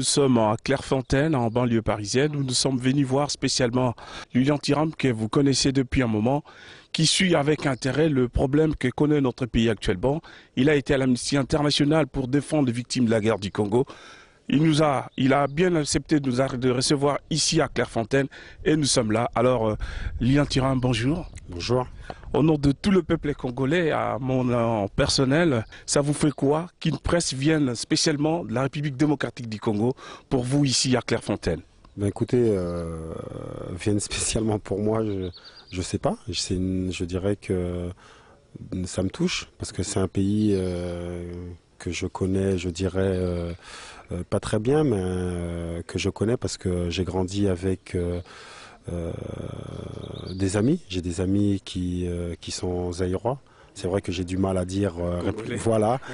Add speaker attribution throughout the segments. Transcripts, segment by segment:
Speaker 1: nous sommes à Clairefontaine, en banlieue parisienne, où nous sommes venus voir spécialement Lilian Tiram, que vous connaissez depuis un moment, qui suit avec intérêt le problème que connaît notre pays actuellement. Il a été à l'Amnesty International pour défendre les victimes de la guerre du Congo. Il nous a, il a bien accepté de nous de recevoir ici à Clairefontaine et nous sommes là. Alors, euh, Lilian Tiran, bonjour. Bonjour. Au nom de tout le peuple congolais, à mon euh, personnel, ça vous fait quoi qu'une presse vienne spécialement de la République démocratique du Congo pour vous ici à Clairefontaine ben, écoutez, euh, vienne spécialement
Speaker 2: pour moi, je ne sais pas. je dirais que ça me touche parce que c'est un pays que je connais, je dirais, euh, euh, pas très bien, mais euh, que je connais parce que j'ai grandi avec des amis. J'ai des amis qui, qui sont zaïrois. C'est vrai que j'ai du mal à dire voilà.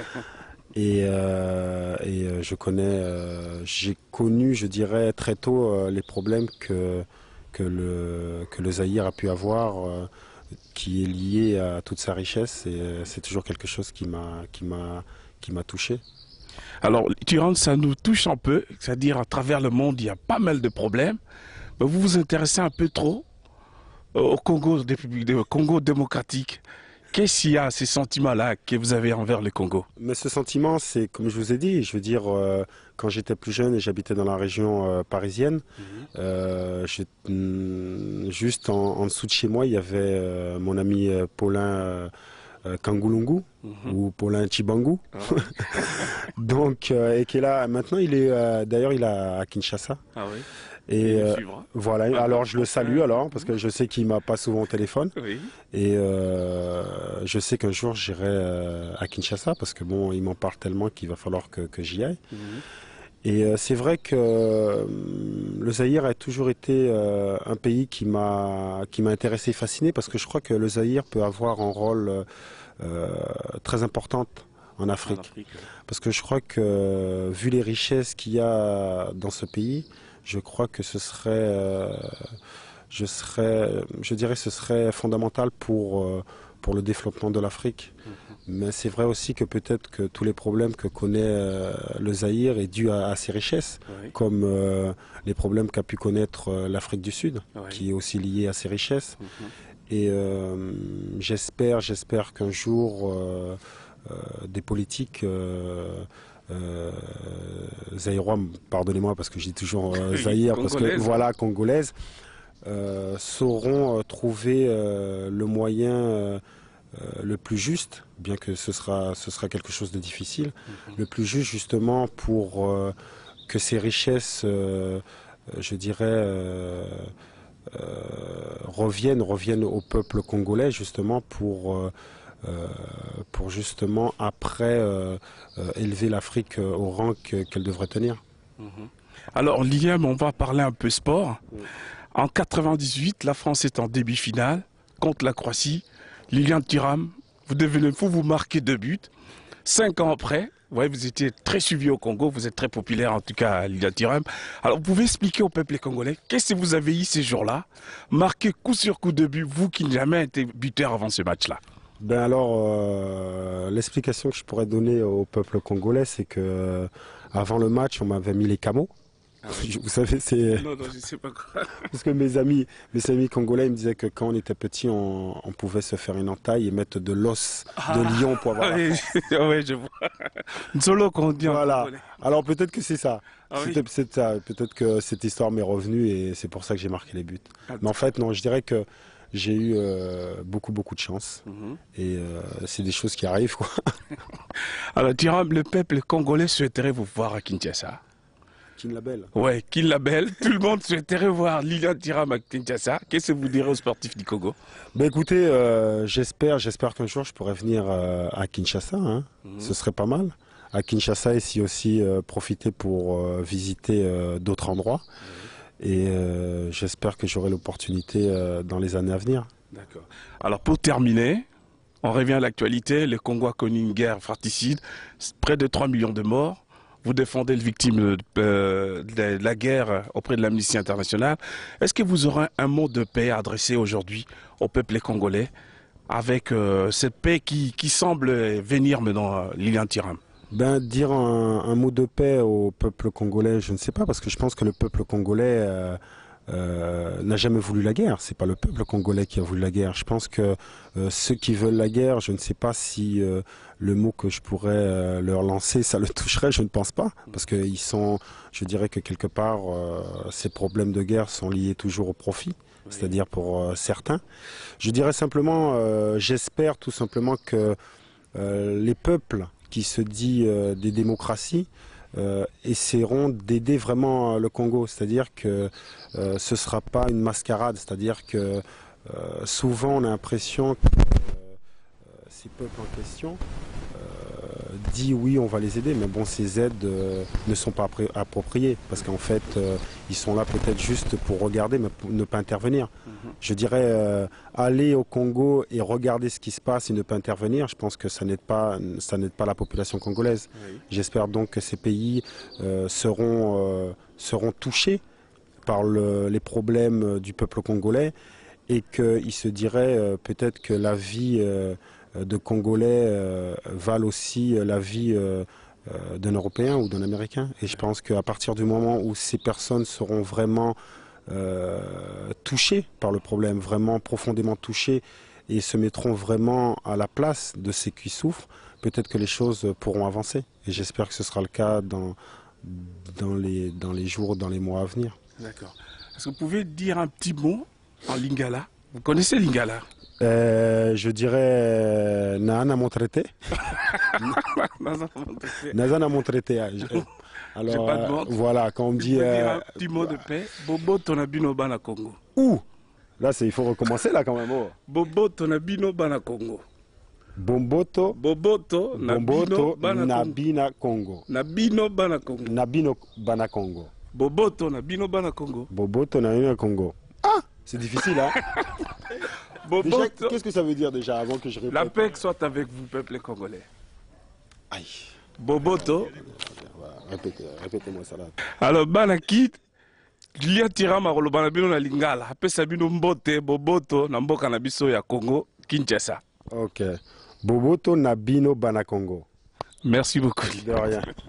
Speaker 2: Et, je connais, j'ai connu, je dirais, très tôt les problèmes que, que, le, que le Zaïre a pu avoir qui est lié à toute sa richesse et c'est toujours
Speaker 1: quelque chose qui m'a qui m'a qui m'a touché. Alors, Turan, ça nous touche un peu, c'est-à-dire à travers le monde, il y a pas mal de problèmes. Mais vous vous intéressez un peu trop au Congo, au Congo démocratique. Qu'est-ce qu'il y a, ces sentiments-là que vous avez envers le Congo Mais ce sentiment, c'est comme je vous ai dit, je veux dire, euh, quand j'étais
Speaker 2: plus jeune et j'habitais dans la région euh, parisienne, mhm. euh, mm, juste en, dessous de chez moi, il y avait mon ami Paulin. Euh, Kangulungu mhm. ou Paulin Chibangu. Donc, euh, et qui est là maintenant, il est euh, d'ailleurs il est à Kinshasa. Ah et voilà. Ah, alors je le salue alors hein, parce que je sais qu'il m'a pas souvent au téléphone. Et je sais qu'un jour j'irai à Kinshasa parce que bon, il m'en parle tellement qu'il va falloir que, j'y aille. Mhm. Et euh, c'est vrai que euh, le Zahir a toujours été euh, un pays qui m'a qui m'a intéressé et fasciné parce que je crois que le Zahir peut avoir un rôle très important en Afrique. Parce que je crois que vu les richesses qu'il y a dans ce pays, je crois que ce serait je dirais ce serait fondamental pour pour le développement de l'Afrique. Mhm. Mais c'est vrai aussi que peut-être que tous les problèmes que connaît euh, le Zahir est dû à, ses richesses, comme euh, les problèmes qu'a pu connaître euh, l'Afrique du Sud, qui est aussi liée à ses richesses. Mhm. Et j'espère, j'espère qu'un jour des politiques euh, zaïrois, pardonnez-moi parce que je dis toujours Zahir, parce que voilà congolaises, sauront trouver le moyen euh, le plus juste, bien que ce sera, ce sera quelque chose de difficile, mhm. le plus juste justement pour euh, que ces richesses, euh, je dirais, reviennent, reviennent au peuple congolais justement pour... pour justement après élever l'Afrique au rang qu'elle devrait tenir. Mhm. Alors
Speaker 1: Liam, on va parler un peu sport. En 98, la France est en demi finale contre la Croatie. Lilian Tiram, vous devenez fou, vous marquez deux buts. Cinq ans après, vous étiez très suivi au Congo, vous êtes très populaire en tout cas à Lilian Tiram. Alors vous pouvez expliquer au peuple congolais qu'est-ce que vous avez eu ces jours-là, marqué coup sur coup de but, vous qui n'avez jamais été buteur avant ce match-là ben alors, euh,
Speaker 2: l'explication que je pourrais donner au peuple congolais, c'est que euh, avant le match, on m'avait mis les camos. Ah vous savez, c'est. Euh, non,
Speaker 1: non, je sais pas quoi.
Speaker 2: Parce que mes amis, mes amis congolais me disaient que quand on était petit, on, on, pouvait se faire une entaille et mettre de l'os de ah. lion pour avoir. oui,
Speaker 1: oui, je vois. Solo qu'on dit. Voilà. Alors peut-être que c'est ça.
Speaker 2: Ah c'est Peut-être que cette histoire m'est revenue et c'est pour ça que j'ai marqué les buts. Mais en fait, non, je dirais que j'ai eu euh, beaucoup beaucoup de chance mhm. et euh, c'est des choses qui
Speaker 1: arrivent quoi. Alors Jérôme, le peuple congolais souhaiterait vous voir à Kinshasa. Kin Label. Ouais, Label. Tout le monde souhaitait revoir Lilian Tiram à Kinshasa. Qu'est-ce que vous direz aux sportifs du Congo
Speaker 2: bah, Écoutez, euh, j'espère j'espère qu'un jour je pourrai venir euh, à Kinshasa. Hein. Mhm. Ce serait pas mal. À Kinshasa, et si aussi euh, profiter pour visiter d'autres endroits. Mhm. Et j'espère que j'aurai l'opportunité
Speaker 1: dans les années à venir. D'accord. Alors pour terminer, on revient à l'actualité. Le Congo a connu une guerre fratricide, près de 3 millions de morts. Vous défendez les victime euh, de, la guerre auprès de l'Amnesty internationale. Est-ce que vous aurez un mot de paix adressé aujourd'hui au peuple congolais avec euh, cette paix qui, semble venir dans euh, l'Ilian Tiram
Speaker 2: ben, dire un, mot de paix au peuple congolais, je ne sais pas, parce que je pense que le peuple congolais euh, n'a jamais voulu la guerre. C'est pas le peuple congolais qui a voulu la guerre. Je pense que euh, ceux qui veulent la guerre, je ne sais pas si euh, le mot que je pourrais leur lancer, ça le toucherait. Je ne pense pas, parce qu'ils sont, je dirais que quelque part, ces problèmes de guerre sont liés toujours au profit. C'est-à-dire pour certains. Je dirais simplement, j'espère tout simplement que les peuples qui se disent des démocraties euh, essaieront d'aider vraiment euh, le Congo. C'est-à-dire que euh, ce ne sera pas une mascarade. C'est-à-dire que souvent on a l'impression que ces peuples en question dit oui, on va les aider, mais bon, ces aides euh, ne sont pas appropriées parce qu'en fait, euh, ils sont là peut-être juste pour regarder, mais pour ne pas intervenir. Mhm. Je dirais euh, aller au Congo et regarder ce qui se passe et ne pas intervenir. Je pense que ça n'aide pas, ça n'aide pas la population congolaise. J'espère donc que ces pays seront touchés par les problèmes du peuple congolais et qu'ils se diraient peut-être que la vie euh, de Congolais euh, valent aussi euh, la vie d'un Européen ou d'un Américain. Et je pense qu'à partir du moment où ces personnes seront vraiment touchées par le problème, vraiment profondément touchées, et se mettront vraiment à la place de ceux qui souffrent, peut-être que les choses pourront avancer. Et j'espère que ce sera le cas dans, dans, les, dans les jours, dans les mois à venir.
Speaker 1: D'accord. Est-ce que vous pouvez dire un petit mot en lingala Vous connaissez lingala
Speaker 2: euh, je dirais euh, Nana mon traité.
Speaker 1: Nazana
Speaker 2: mon traité. Hein. Euh, alors pas de euh, voilà, quand on dit euh, un
Speaker 1: petit mot de paix, Bobo tonabino bana Congo. Où? Là c'est il faut
Speaker 2: recommencer là quand même. Oh.
Speaker 1: Bobo tonabino bana Congo.
Speaker 2: Bomboto
Speaker 1: Boboto Bomboto Nabina Congo. Nabino bana Congo. Nabino bana Congo. Boboto Nabino bana Congo.
Speaker 2: Boboto Nabino
Speaker 1: Congo. Ah, c'est difficile hein. qu'est-ce que
Speaker 2: ça veut dire déjà avant que je répète La paix
Speaker 1: soit avec vous, peuple congolais. Aïe. Boboto. répétez, moi ça là. Alors, Banakit, lia tirama Banabino lingala apesa mbote boboto Nambo mboka na Congo, Kinshasa.
Speaker 2: Ok. Boboto nabino, banakongo. Merci beaucoup. De
Speaker 1: rien.